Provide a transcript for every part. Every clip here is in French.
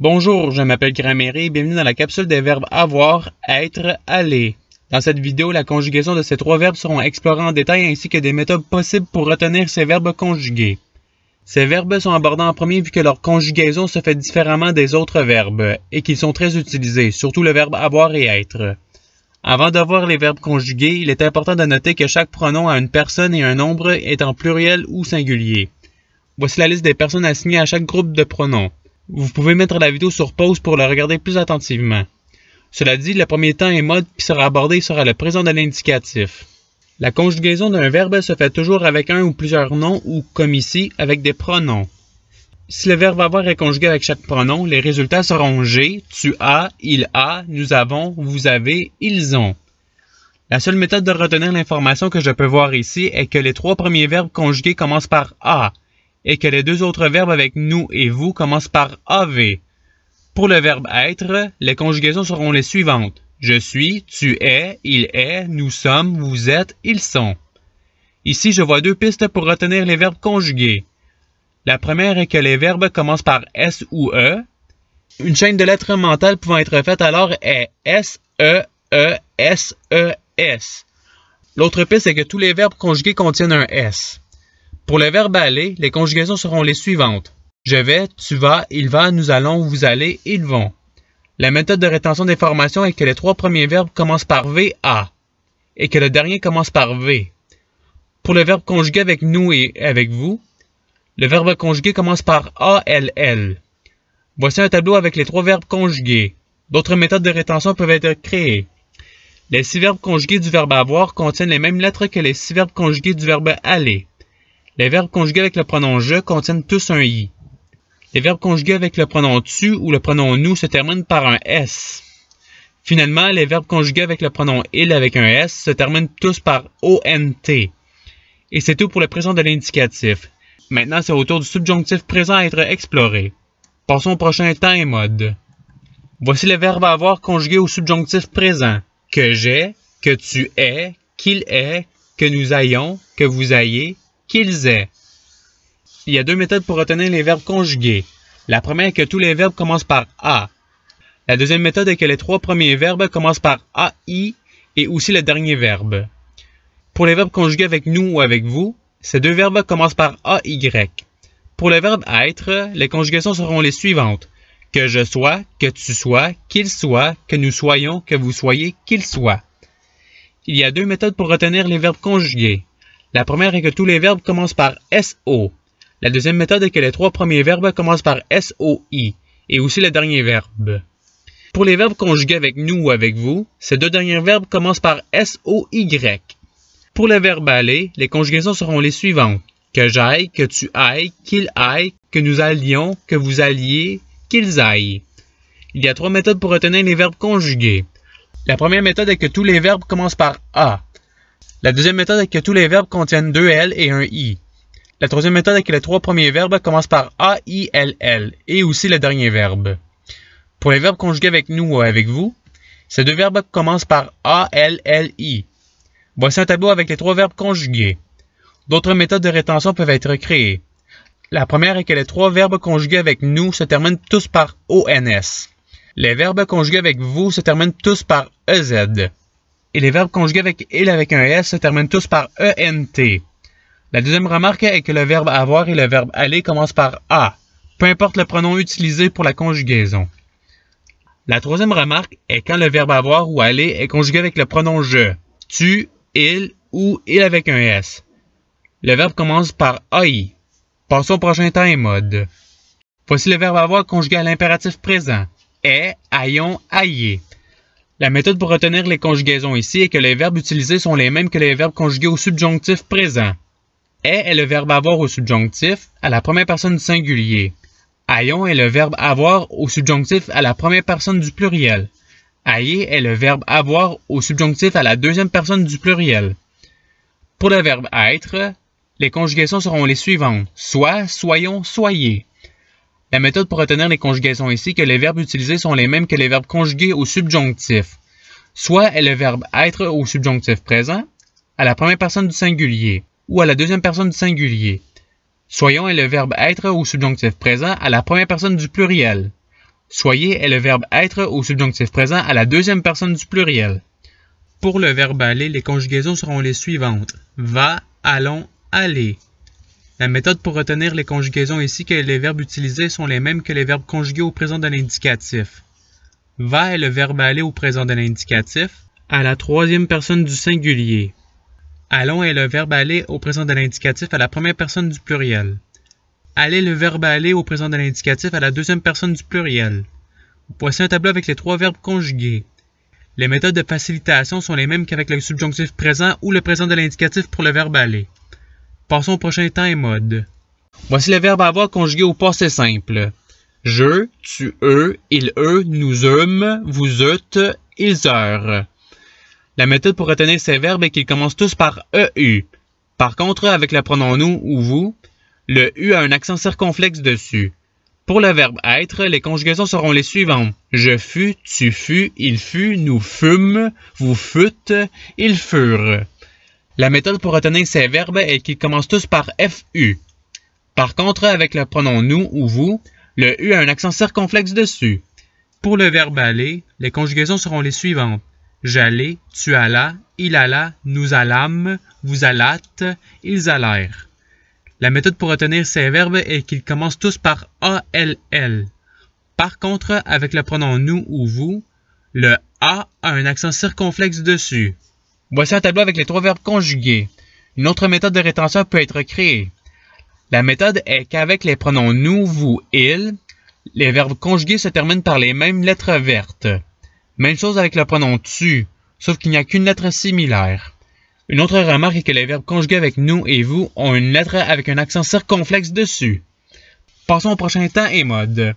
Bonjour, je m'appelle Graméré et bienvenue dans la capsule des verbes avoir, être, aller. Dans cette vidéo, la conjugaison de ces trois verbes seront explorées en détail ainsi que des méthodes possibles pour retenir ces verbes conjugués. Ces verbes sont abordés en premier vu que leur conjugaison se fait différemment des autres verbes et qu'ils sont très utilisés, surtout le verbe avoir et être. Avant d'avoir les verbes conjugués, il est important de noter que chaque pronom à une personne et un nombre est en pluriel ou singulier. Voici la liste des personnes assignées à chaque groupe de pronoms vous pouvez mettre la vidéo sur pause pour la regarder plus attentivement. Cela dit, le premier temps est mode qui sera abordé sera le présent de l'indicatif. La conjugaison d'un verbe se fait toujours avec un ou plusieurs noms ou, comme ici, avec des pronoms. Si le verbe avoir est conjugué avec chaque pronom, les résultats seront j'ai, tu as, il a, nous avons, vous avez, ils ont. La seule méthode de retenir l'information que je peux voir ici est que les trois premiers verbes conjugués commencent par a, et que les deux autres verbes avec nous et vous commencent par AV. Pour le verbe être, les conjugaisons seront les suivantes. Je suis, tu es, il est, nous sommes, vous êtes, ils sont. Ici, je vois deux pistes pour retenir les verbes conjugués. La première est que les verbes commencent par S ou E. Une chaîne de lettres mentales pouvant être faite alors est S, E, E, S, E, S. L'autre piste est que tous les verbes conjugués contiennent un S. Pour le verbe aller, les conjugations seront les suivantes. Je vais, tu vas, il va, nous allons, vous allez, ils vont. La méthode de rétention des formations est que les trois premiers verbes commencent par VA et que le dernier commence par V. Pour le verbe conjugué avec nous et avec vous, le verbe conjugué commence par ALL. Voici un tableau avec les trois verbes conjugués. D'autres méthodes de rétention peuvent être créées. Les six verbes conjugués du verbe avoir contiennent les mêmes lettres que les six verbes conjugués du verbe aller. Les verbes conjugués avec le pronom je contiennent tous un i. Les verbes conjugués avec le pronom tu ou le pronom nous se terminent par un s. Finalement, les verbes conjugués avec le pronom il avec un s se terminent tous par ont. Et c'est tout pour le présent de l'indicatif. Maintenant, c'est au tour du subjonctif présent à être exploré. Passons au prochain temps et mode. Voici les verbes à avoir conjugués au subjonctif présent. Que j'ai, que tu es, qu'il est, que nous ayons, que vous ayez, qu'ils aient. Il y a deux méthodes pour retenir les verbes conjugués. La première est que tous les verbes commencent par A. La deuxième méthode est que les trois premiers verbes commencent par A, I et aussi le dernier verbe. Pour les verbes conjugués avec nous ou avec vous, ces deux verbes commencent par A, Y. Pour le verbe être, les conjugations seront les suivantes. Que je sois, que tu sois, qu'il soit, que nous soyons, que vous soyez, qu'il soit. Il y a deux méthodes pour retenir les verbes conjugués. La première est que tous les verbes commencent par SO. La deuxième méthode est que les trois premiers verbes commencent par SOI et aussi le dernier verbe. Pour les verbes conjugués avec nous ou avec vous, ces deux derniers verbes commencent par SOY. Pour le verbe aller, les conjugaisons seront les suivantes. Que j'aille, que tu ailles, qu'il aille, que nous allions, que vous alliez, qu'ils aillent. Il y a trois méthodes pour retenir les verbes conjugués. La première méthode est que tous les verbes commencent par A. La deuxième méthode est que tous les verbes contiennent deux L et un I. La troisième méthode est que les trois premiers verbes commencent par A, I, L, L et aussi le dernier verbe. Pour les verbes conjugués avec nous ou avec vous, ces deux verbes commencent par A, L, L, I. Voici un tableau avec les trois verbes conjugués. D'autres méthodes de rétention peuvent être créées. La première est que les trois verbes conjugués avec nous se terminent tous par ONS. Les verbes conjugués avec vous se terminent tous par e z » et les verbes conjugués avec il avec un s se terminent tous par ent. La deuxième remarque est que le verbe avoir et le verbe aller commencent par a, peu importe le pronom utilisé pour la conjugaison. La troisième remarque est quand le verbe avoir ou aller est conjugué avec le pronom je, tu, il ou il avec un s. Le verbe commence par ai. Passons au prochain temps et mode. Voici le verbe avoir conjugué à l'impératif présent. Est, ayons, ayez. La méthode pour retenir les conjugaisons ici est que les verbes utilisés sont les mêmes que les verbes conjugués au subjonctif présent. Est est le verbe avoir au subjonctif à la première personne du singulier. Ayons est le verbe avoir au subjonctif à la première personne du pluriel. Ayez est le verbe avoir au subjonctif à la deuxième personne du pluriel. Pour le verbe être, les conjugaisons seront les suivantes soit, soyons, soyez. La méthode pour retenir les conjugaisons ici que les verbes utilisés sont les mêmes que les verbes conjugués au subjonctif. Soit est le verbe être au subjonctif présent, à la première personne du singulier, ou à la deuxième personne du singulier. Soyons est le verbe être au subjonctif présent à la première personne du pluriel. Soyez est le verbe être au subjonctif présent à la deuxième personne du pluriel. Pour le verbe aller, les conjugaisons seront les suivantes. Va, allons, allez. La méthode pour retenir les conjugaisons ici que les verbes utilisés sont les mêmes que les verbes conjugués au présent de l'indicatif. Va est le verbe aller au présent de l'indicatif, à la troisième personne du singulier. Allons est le verbe aller au présent de l'indicatif à la première personne du pluriel. Aller le verbe aller au présent de l'indicatif à la deuxième personne du pluriel. Voici un tableau avec les trois verbes conjugués. Les méthodes de facilitation sont les mêmes qu'avec le subjonctif présent ou le présent de l'indicatif pour le verbe aller. Passons au prochain temps et mode. Voici le verbe avoir conjugué au passé simple. Je, tu, eux, il, eux, nous eûmes, vous eûtes, ils eurent. La méthode pour retenir ces verbes est qu'ils commencent tous par EU. Par contre, avec le pronom nous ou vous, le U a un accent circonflexe dessus. Pour le verbe être, les conjugaisons seront les suivantes. Je fus, tu fus, il fut, nous fûmes, vous fûtes, ils furent. La méthode pour retenir ces verbes est qu'ils commencent tous par FU. Par contre, avec le pronom nous ou vous, le U a un accent circonflexe dessus. Pour le verbe aller, les conjugaisons seront les suivantes. J'allais, tu allas, il alla, nous allâmes, vous allâtes, ils allèrent. La méthode pour retenir ces verbes est qu'ils commencent tous par ALL. Par contre, avec le pronom nous ou vous, le A a un accent circonflexe dessus. Voici un tableau avec les trois verbes conjugués. Une autre méthode de rétention peut être créée. La méthode est qu'avec les pronoms nous, vous, il, les verbes conjugués se terminent par les mêmes lettres vertes. Même chose avec le pronom tu, sauf qu'il n'y a qu'une lettre similaire. Une autre remarque est que les verbes conjugués avec nous et vous ont une lettre avec un accent circonflexe dessus. Passons au prochain temps et mode.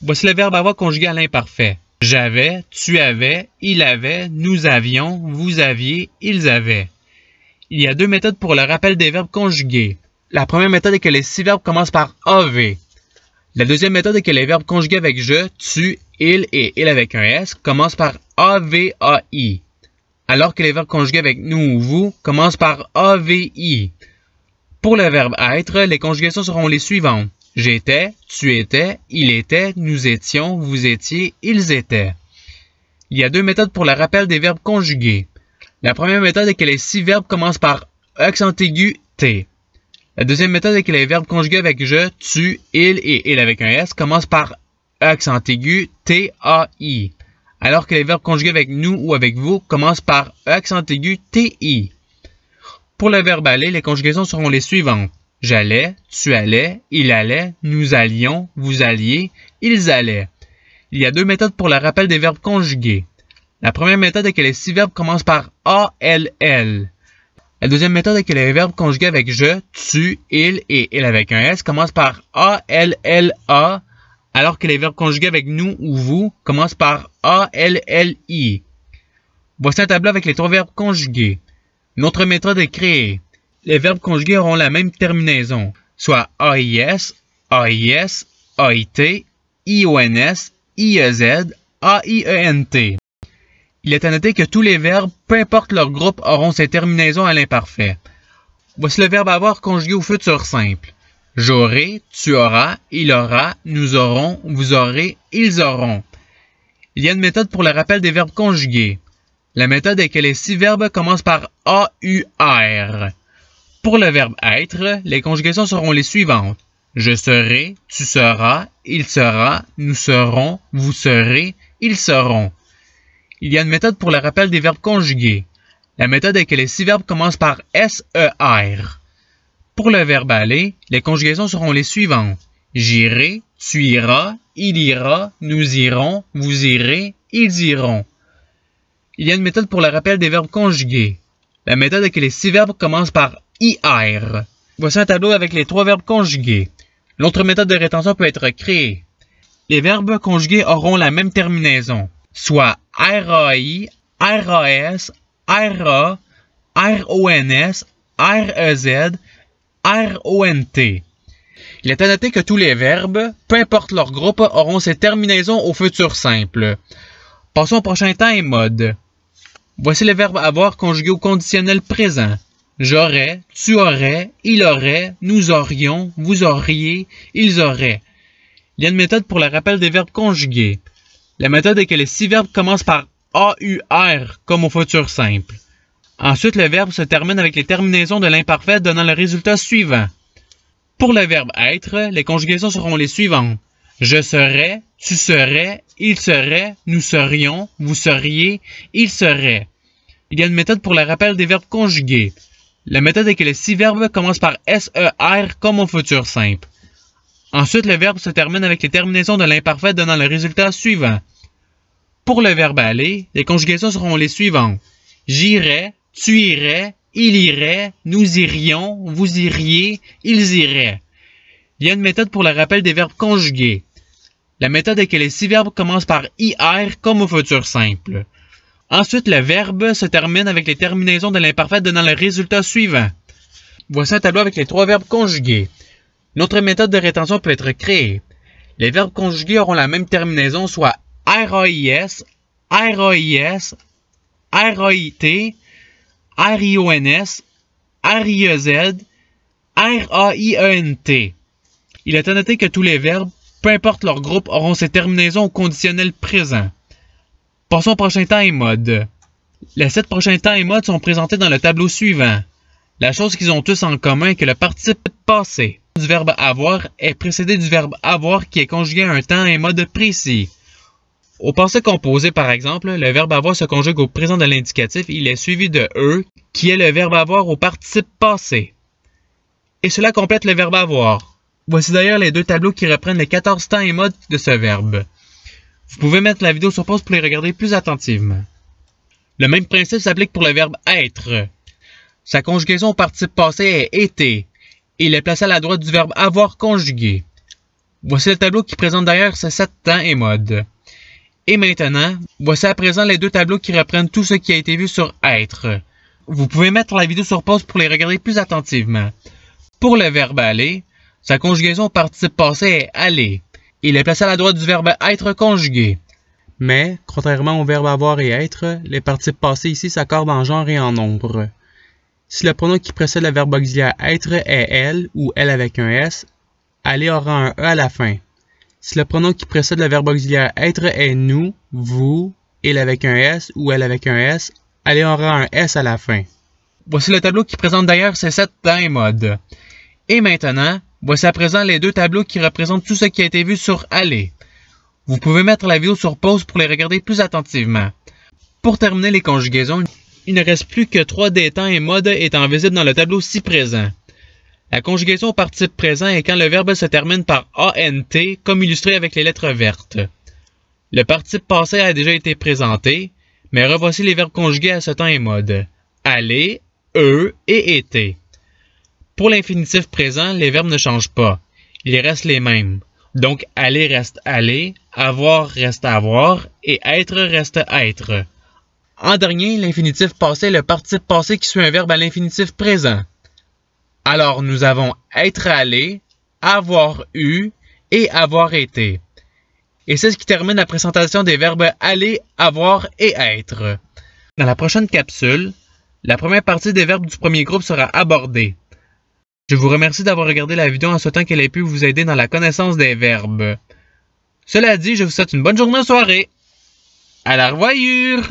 Voici le verbe avoir conjugué à l'imparfait. J'avais, tu avais, il avait, nous avions, vous aviez, ils avaient. Il y a deux méthodes pour le rappel des verbes conjugués. La première méthode est que les six verbes commencent par AV. La deuxième méthode est que les verbes conjugués avec je, tu, il et il avec un S commencent par AVAI, alors que les verbes conjugués avec nous ou vous commencent par AVI. Pour le verbe être, les conjugations seront les suivantes. J'étais, tu étais, il était, nous étions, vous étiez, ils étaient. Il y a deux méthodes pour le rappel des verbes conjugués. La première méthode est que les six verbes commencent par accent aigu T. La deuxième méthode est que les verbes conjugués avec je, tu, il et il avec un S commencent par accent aigu T, A, I. Alors que les verbes conjugués avec nous ou avec vous commencent par accent aigu T, I. Pour le verbe aller, les conjugaisons seront les suivantes. J'allais, tu allais, il allait, nous allions, vous alliez, ils allaient. Il y a deux méthodes pour le rappel des verbes conjugués. La première méthode est que les six verbes commencent par A-L-L. La deuxième méthode est que les verbes conjugués avec je, tu, il et il avec un S commencent par A-L-L-A, alors que les verbes conjugués avec nous ou vous commencent par A-L-L-I. Voici un tableau avec les trois verbes conjugués. Notre méthode est créée les verbes conjugués auront la même terminaison, soit AIS, AIS, AIT, IONS, IEZ, AIENT. Il est à noter que tous les verbes, peu importe leur groupe, auront ces terminaisons à l'imparfait. Voici le verbe avoir conjugué au futur simple. J'aurai, tu auras, il aura, nous aurons, vous aurez, ils auront. Il y a une méthode pour le rappel des verbes conjugués. La méthode est que les six verbes commencent par ». Pour le verbe être, les conjugations seront les suivantes. Je serai, tu seras, il sera, nous serons, vous serez, ils seront. Il y a une méthode pour le rappel des verbes conjugués. La méthode est que les six verbes commencent par SER. Pour le verbe aller, les conjugations seront les suivantes. J'irai, tu iras, il ira, nous irons, vous irez, ils iront. Il y a une méthode pour le rappel des verbes conjugués. La méthode est que les six verbes commencent par IR. Voici un tableau avec les trois verbes conjugués. L'autre méthode de rétention peut être créée. Les verbes conjugués auront la même terminaison, soit RAI, RAS, RA, RONS, REZ, RONT. Il est à noter que tous les verbes, peu importe leur groupe, auront ces terminaisons au futur simple. Passons au prochain temps et mode. Voici les verbes avoir conjugués au conditionnel présent. J'aurais, tu aurais, il aurait, nous aurions, vous auriez, ils auraient. Il y a une méthode pour le rappel des verbes conjugués. La méthode est que les six verbes commencent par AUR comme au futur simple. Ensuite, le verbe se termine avec les terminaisons de l'imparfait donnant le résultat suivant. Pour le verbe être, les conjugaisons seront les suivantes. Je serais, tu serais, il serait, nous serions, vous seriez, il serait. Il y a une méthode pour le rappel des verbes conjugués. La méthode est que les six verbes commencent par SER comme au futur simple. Ensuite, le verbe se termine avec les terminaisons de l'imparfait donnant le résultat suivant. Pour le verbe aller, les conjugations seront les suivantes. J'irai, tu irais, il irait, nous irions, vous iriez, ils iraient. Il y a une méthode pour le rappel des verbes conjugués. La méthode est que les six verbes commencent par IR comme au futur simple. Ensuite, le verbe se termine avec les terminaisons de l'imparfait donnant le résultat suivant. Voici un tableau avec les trois verbes conjugués. Notre méthode de rétention peut être créée. Les verbes conjugués auront la même terminaison, soit R-I-E-Z, R-A-I-E-N-T. Il est à noter que tous les verbes, peu importe leur groupe, auront ces terminaisons au conditionnel présent. Passons au prochain et mode. Les sept prochains temps et modes sont présentés dans le tableau suivant. La chose qu'ils ont tous en commun est que le participe passé du verbe avoir est précédé du verbe avoir qui est conjugué à un temps et mode précis. Au passé composé, par exemple, le verbe avoir se conjugue au présent de l'indicatif, il est suivi de e, qui est le verbe avoir au participe passé. Et cela complète le verbe avoir. Voici d'ailleurs les deux tableaux qui reprennent les 14 temps et modes de ce verbe. Vous pouvez mettre la vidéo sur pause pour les regarder plus attentivement. Le même principe s'applique pour le verbe être. Sa conjugaison au participe passé est été. il est placé à la droite du verbe avoir conjugué. Voici le tableau qui présente d'ailleurs ses sept temps et modes. Et maintenant, voici à présent les deux tableaux qui reprennent tout ce qui a été vu sur être. Vous pouvez mettre la vidéo sur pause pour les regarder plus attentivement. Pour le verbe aller, sa conjugaison au participe passé est aller. Il est placé à la droite du verbe être conjugué. Mais, contrairement au verbe avoir et être, les participes passés ici s'accordent en genre et en nombre. Si le pronom qui précède le verbe auxiliaire être est elle ou elle avec un S, aller aura un E à la fin. Si le pronom qui précède le verbe auxiliaire être est nous, vous, il avec un S ou elle avec un S, aller aura un S à la fin. Voici le tableau qui présente d'ailleurs ces sept temps et modes. Et maintenant, Voici à présent les deux tableaux qui représentent tout ce qui a été vu sur Aller. Vous pouvez mettre la vidéo sur pause pour les regarder plus attentivement. Pour terminer les conjugaisons, il ne reste plus que trois des temps et modes étant visibles dans le tableau ci présent. La conjugaison au participe présent est quand le verbe se termine par ANT, comme illustré avec les lettres vertes. Le participe passé a déjà été présenté, mais revoici les verbes conjugués à ce temps et mode. Aller, E et été. Pour l'infinitif présent, les verbes ne changent pas. Ils restent les mêmes. Donc, aller reste aller, avoir reste avoir et être reste être. En dernier, l'infinitif passé est le participe passé qui suit un verbe à l'infinitif présent. Alors, nous avons être allé, avoir eu et avoir été. Et c'est ce qui termine la présentation des verbes aller, avoir et être. Dans la prochaine capsule, la première partie des verbes du premier groupe sera abordée. Je vous remercie d'avoir regardé la vidéo en souhaitant qu'elle ait pu vous aider dans la connaissance des verbes. Cela dit, je vous souhaite une bonne journée ou soirée. À la revoyure!